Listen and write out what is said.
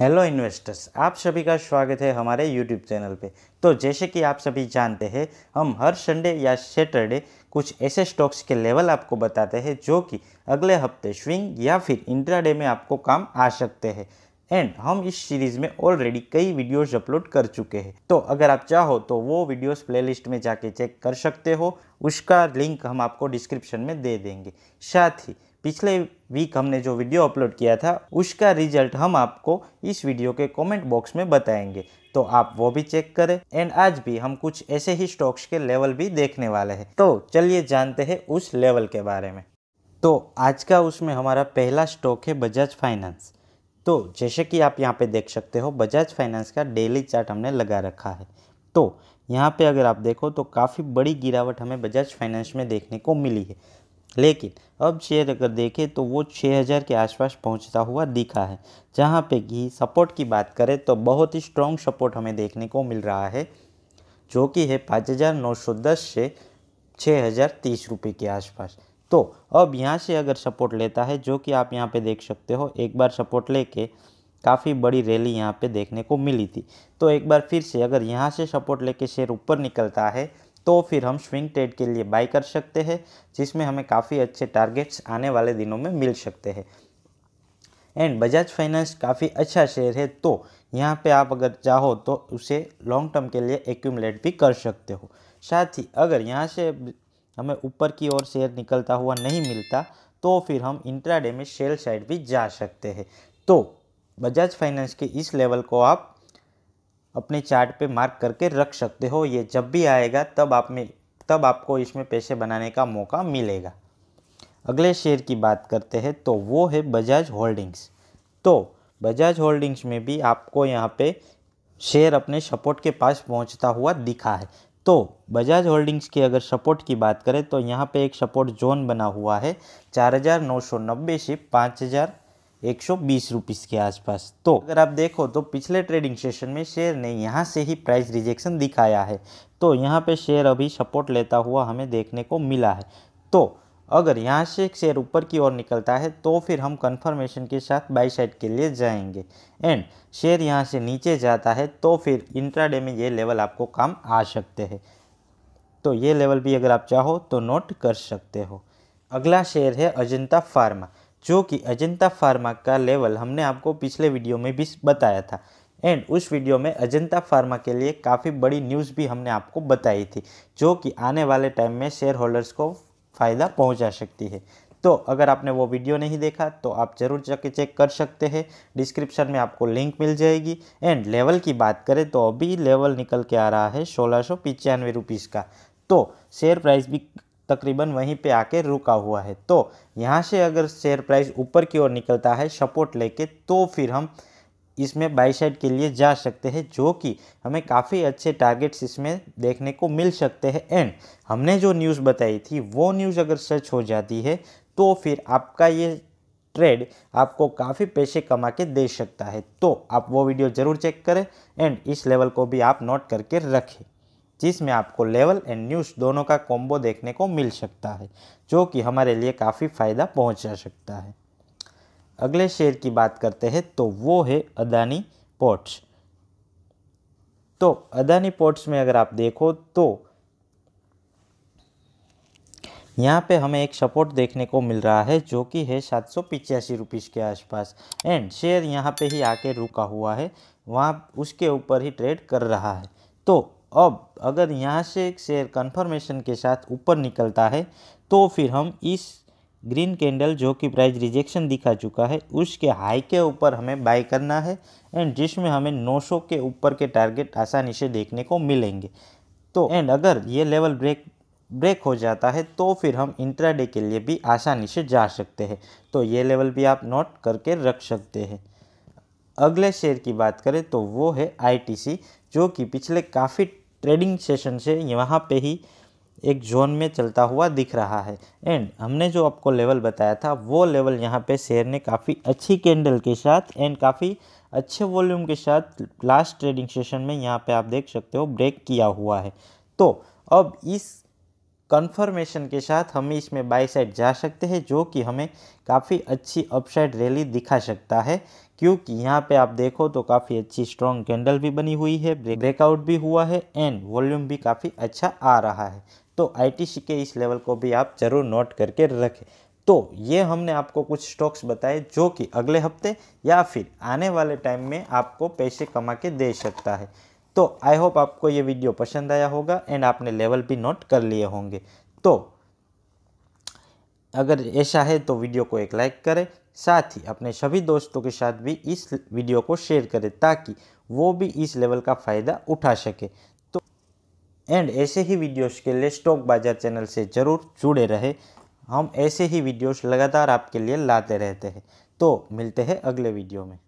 hello investors आप सभी का स्वागत है हमारे यूट्यूब चैनल पे तो जैसे कि आप सभी जानते हैं हम हर संडे या सैटरडे कुछ ऐसे स्टॉक्स के लेवल आपको बताते हैं जो कि अगले हफ्ते स्विंग या फिर इंट्राडे में आपको काम आ सकते हैं एंड हम इस सीरीज़ में ऑलरेडी कई वीडियोस अपलोड कर चुके हैं तो अगर आप चाहो तो वो वीडियोस प्लेलिस्ट में जाके चेक कर सकते हो उसका लिंक हम आपको डिस्क्रिप्शन में दे देंगे साथ ही पिछले वीक हमने जो वीडियो अपलोड किया था उसका रिजल्ट हम आपको इस वीडियो के कमेंट बॉक्स में बताएंगे तो आप वो भी चेक करें एंड आज भी हम कुछ ऐसे ही स्टॉक्स के लेवल भी देखने वाले हैं तो चलिए जानते हैं उस लेवल के बारे में तो आज का उसमें हमारा पहला स्टॉक है बजाज फाइनेंस तो जैसे कि आप यहाँ पे देख सकते हो बजाज फाइनेंस का डेली चार्ट हमने लगा रखा है तो यहाँ पे अगर आप देखो तो काफ़ी बड़ी गिरावट हमें बजाज फाइनेंस में देखने को मिली है लेकिन अब शेयर अगर देखें तो वो 6000 के आसपास पहुंचता हुआ दिखा है जहां पे कि सपोर्ट की बात करें तो बहुत ही स्ट्रॉन्ग सपोर्ट हमें देखने को मिल रहा है जो कि है 5910 से 6030 रुपए के आसपास तो अब यहाँ से अगर सपोर्ट लेता है जो कि आप यहाँ पे देख सकते हो एक बार सपोर्ट लेके काफ़ी बड़ी रैली यहाँ पे देखने को मिली थी तो एक बार फिर से अगर यहाँ से सपोर्ट लेके शेयर ऊपर निकलता है तो फिर हम स्विंग ट्रेड के लिए बाई कर सकते हैं जिसमें हमें काफ़ी अच्छे टारगेट्स आने वाले दिनों में मिल सकते हैं एंड बजाज फाइनेंस काफ़ी अच्छा शेयर है तो यहाँ पे आप अगर चाहो तो उसे लॉन्ग टर्म के लिए एक्यूमलेट भी कर सकते हो साथ ही अगर यहाँ से हमें ऊपर की ओर शेयर निकलता हुआ नहीं मिलता तो फिर हम इंट्राडे में सेल साइड भी जा सकते हैं तो बजाज फाइनेंस के इस लेवल को आप अपने चार्ट पे मार्क करके रख सकते हो ये जब भी आएगा तब आप में तब आपको इसमें पैसे बनाने का मौका मिलेगा अगले शेयर की बात करते हैं तो वो है बजाज होल्डिंग्स तो बजाज होल्डिंग्स में भी आपको यहाँ पे शेयर अपने सपोर्ट के पास पहुँचता हुआ दिखा है तो बजाज होल्डिंग्स की अगर सपोर्ट की बात करें तो यहाँ पे एक सपोर्ट जोन बना हुआ है चार हज़ार नौ सौ नब्बे से पाँच हज़ार एक सौ बीस के आसपास तो अगर आप देखो तो पिछले ट्रेडिंग सेशन में शेयर ने यहाँ से ही प्राइस रिजेक्शन दिखाया है तो यहाँ पे शेयर अभी सपोर्ट लेता हुआ हमें देखने को मिला है तो अगर यहाँ से शेयर ऊपर की ओर निकलता है तो फिर हम कंफर्मेशन के साथ बाई साइड के लिए जाएंगे एंड शेयर यहाँ से नीचे जाता है तो फिर इंट्राडे में ये लेवल आपको काम आ सकते हैं तो ये लेवल भी अगर आप चाहो तो नोट कर सकते हो अगला शेयर है अजंता फार्मा जो कि अजंता फार्मा का लेवल हमने आपको पिछले वीडियो में भी बताया था एंड उस वीडियो में अजंता फार्मा के लिए काफ़ी बड़ी न्यूज़ भी हमने आपको बताई थी जो कि आने वाले टाइम में शेयर होल्डर्स को फ़ायदा पहुंचा सकती है तो अगर आपने वो वीडियो नहीं देखा तो आप ज़रूर जाके चेक कर सकते हैं डिस्क्रिप्शन में आपको लिंक मिल जाएगी एंड लेवल की बात करें तो अभी लेवल निकल के आ रहा है सोलह सौ का तो शेयर प्राइस भी तकरीबन वहीं पे आके रुका हुआ है तो यहाँ से अगर शेयर प्राइस ऊपर की ओर निकलता है सपोर्ट लेके तो फिर हम इसमें बाई साइड के लिए जा सकते हैं जो कि हमें काफ़ी अच्छे टारगेट्स इसमें देखने को मिल सकते हैं एंड हमने जो न्यूज़ बताई थी वो न्यूज़ अगर सच हो जाती है तो फिर आपका ये ट्रेड आपको काफ़ी पैसे कमा के दे सकता है तो आप वो वीडियो ज़रूर चेक करें एंड इस लेवल को भी आप नोट करके रखें जिसमें आपको लेवल एंड न्यूज़ दोनों का कॉम्बो देखने को मिल सकता है जो कि हमारे लिए काफ़ी फ़ायदा पहुंचा सकता है अगले शेयर की बात करते हैं तो वो है अदानी पोर्ट्स तो अदानी पोर्ट्स में अगर आप देखो तो यहाँ पे हमें एक सपोर्ट देखने को मिल रहा है जो कि है सात सौ पिचासी रुपीज़ के आसपास एंड शेयर यहाँ पे ही आके रुका हुआ है वहाँ उसके ऊपर ही ट्रेड कर रहा है तो अब अगर यहाँ से एक शेयर कन्फर्मेशन के साथ ऊपर निकलता है तो फिर हम इस ग्रीन कैंडल जो कि प्राइस रिजेक्शन दिखा चुका है उसके हाई के ऊपर हमें बाय करना है एंड जिसमें हमें 900 के ऊपर के टारगेट आसानी से देखने को मिलेंगे तो एंड अगर ये लेवल ब्रेक ब्रेक हो जाता है तो फिर हम इंट्राडे के लिए भी आसानी से जा सकते हैं तो ये लेवल भी आप नोट करके रख सकते हैं अगले शेयर की बात करें तो वो है आई जो कि पिछले काफ़ी ट्रेडिंग सेशन से यहाँ पे ही एक जोन में चलता हुआ दिख रहा है एंड हमने जो आपको लेवल बताया था वो लेवल यहाँ पे शेयर ने काफ़ी अच्छी कैंडल के साथ एंड काफ़ी अच्छे वॉल्यूम के साथ लास्ट ट्रेडिंग सेशन में यहाँ पे आप देख सकते हो ब्रेक किया हुआ है तो अब इस कन्फर्मेशन के साथ हम इसमें बाई साइड जा सकते हैं जो कि हमें काफ़ी अच्छी अपसाइड रैली दिखा सकता है क्योंकि यहाँ पे आप देखो तो काफ़ी अच्छी स्ट्रॉन्ग कैंडल भी बनी हुई है ब्रेकआउट भी हुआ है एंड वॉल्यूम भी काफ़ी अच्छा आ रहा है तो आईटीसी के इस लेवल को भी आप ज़रूर नोट करके रखें तो ये हमने आपको कुछ स्टॉक्स बताए जो कि अगले हफ्ते या फिर आने वाले टाइम में आपको पैसे कमा के दे सकता है तो आई होप आपको ये वीडियो पसंद आया होगा एंड आपने लेवल भी नोट कर लिए होंगे तो अगर ऐसा है तो वीडियो को एक लाइक करें साथ ही अपने सभी दोस्तों के साथ भी इस वीडियो को शेयर करें ताकि वो भी इस लेवल का फ़ायदा उठा सके तो एंड ऐसे ही वीडियोस के लिए स्टॉक बाज़ार चैनल से ज़रूर जुड़े रहे हम ऐसे ही वीडियोस लगातार आपके लिए लाते रहते हैं तो मिलते हैं अगले वीडियो में